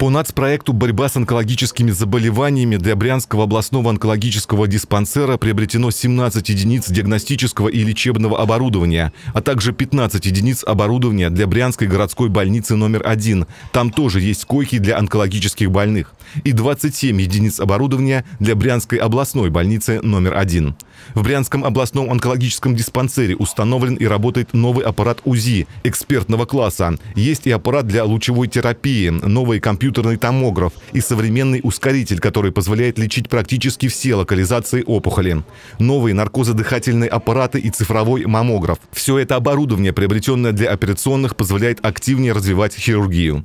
по нацпроекту «Борьба с онкологическими заболеваниями» для Брянского областного онкологического диспансера приобретено 17 единиц диагностического и лечебного оборудования, а также 15 единиц оборудования для Брянской городской больницы номер один. Там тоже есть койки для онкологических больных. И 27 единиц оборудования для Брянской областной больницы номер один. В Брянском областном онкологическом диспансере установлен и работает новый аппарат УЗИ экспертного класса. Есть и аппарат для лучевой терапии, новый компьютерный томограф и современный ускоритель, который позволяет лечить практически все локализации опухоли. Новые наркозодыхательные аппараты и цифровой маммограф. Все это оборудование, приобретенное для операционных, позволяет активнее развивать хирургию.